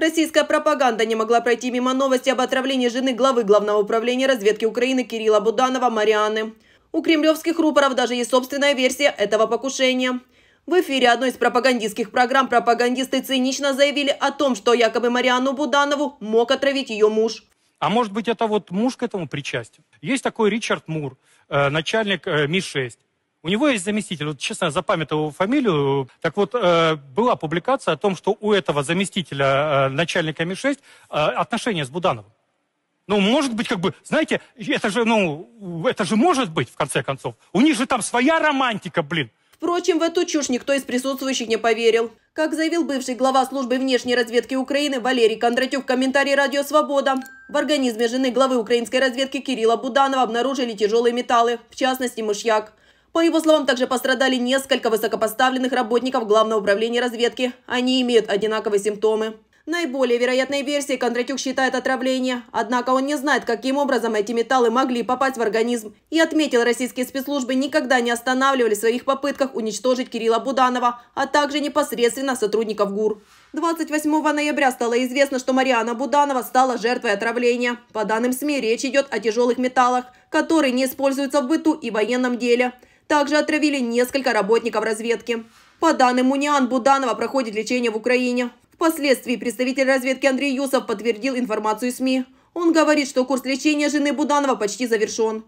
Российская пропаганда не могла пройти мимо новости об отравлении жены главы Главного управления разведки Украины Кирилла Буданова Марианы. У кремлевских рупоров даже есть собственная версия этого покушения. В эфире одной из пропагандистских программ пропагандисты цинично заявили о том, что якобы Мариану Буданову мог отравить ее муж. А может быть, это вот муж к этому причастен? Есть такой Ричард Мур, э, начальник э, Ми-6. У него есть заместитель, вот честно запамятовал фамилию. Так вот, э, была публикация о том, что у этого заместителя э, начальника МИ-6 э, отношения с Будановым. Ну, может быть, как бы, знаете, это же, ну, это же может быть, в конце концов. У них же там своя романтика, блин. Впрочем, в эту чушь никто из присутствующих не поверил. Как заявил бывший глава службы внешней разведки Украины Валерий Кондратюк в комментарии «Радио Свобода», в организме жены главы украинской разведки Кирилла Буданова обнаружили тяжелые металлы, в частности, мышьяк. По его словам, также пострадали несколько высокопоставленных работников Главного управления разведки. Они имеют одинаковые симптомы. Наиболее вероятной версией Кондратюк считает отравление, однако он не знает, каким образом эти металлы могли попасть в организм. И отметил, российские спецслужбы никогда не останавливали в своих попытках уничтожить Кирилла Буданова, а также непосредственно сотрудников ГУР. 28 ноября стало известно, что Мариана Буданова стала жертвой отравления. По данным СМИ, речь идет о тяжелых металлах, которые не используются в быту и военном деле – также отравили несколько работников разведки. По данным УНИАН, Буданова проходит лечение в Украине. Впоследствии представитель разведки Андрей Юсов подтвердил информацию СМИ. Он говорит, что курс лечения жены Буданова почти завершен.